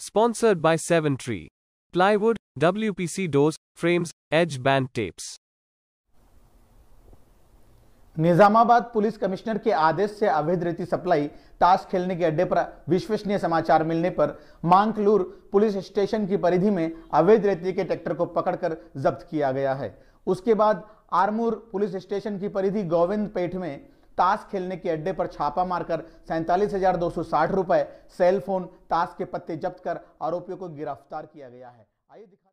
Sponsored by 7Tree. Plywood, WPC doors, frames, edge band tapes. Nizamabad police commissioner के आदेश से अवैध रेती सप्लाई ताश खेलने के अड्डे पर विश्वसनीय समाचार मिलने पर मांगलूर पुलिस स्टेशन की परिधि में अवैध रेती के ट्रैक्टर को पकड़कर जब्त किया गया है उसके बाद आरमूर पुलिस स्टेशन की परिधि गोविंद पेठ में ताश खेलने के अड्डे पर छापा मारकर सैंतालीस हजार दो सौ साठ रुपए सेल फोन ताश के पत्ते जब्त कर आरोपियों को गिरफ्तार किया गया है आइए दिखा